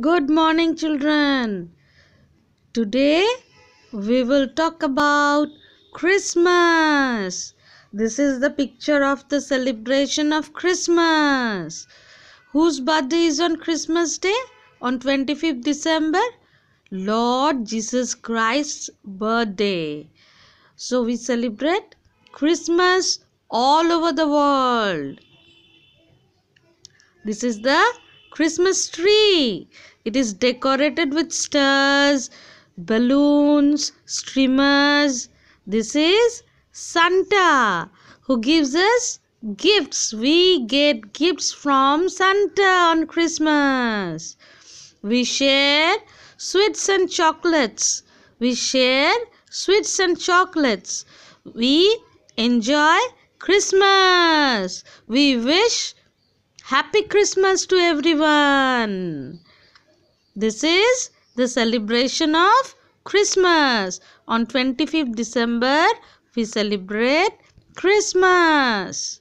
Good morning, children. Today we will talk about Christmas. This is the picture of the celebration of Christmas. Whose birthday is on Christmas Day? On 25th December? Lord Jesus Christ's birthday. So we celebrate Christmas all over the world. This is the Christmas tree. It is decorated with stars, balloons, streamers. This is Santa who gives us gifts. We get gifts from Santa on Christmas. We share sweets and chocolates. We share sweets and chocolates. We enjoy Christmas. We wish Happy Christmas to everyone! This is the celebration of Christmas. On 25th December, we celebrate Christmas.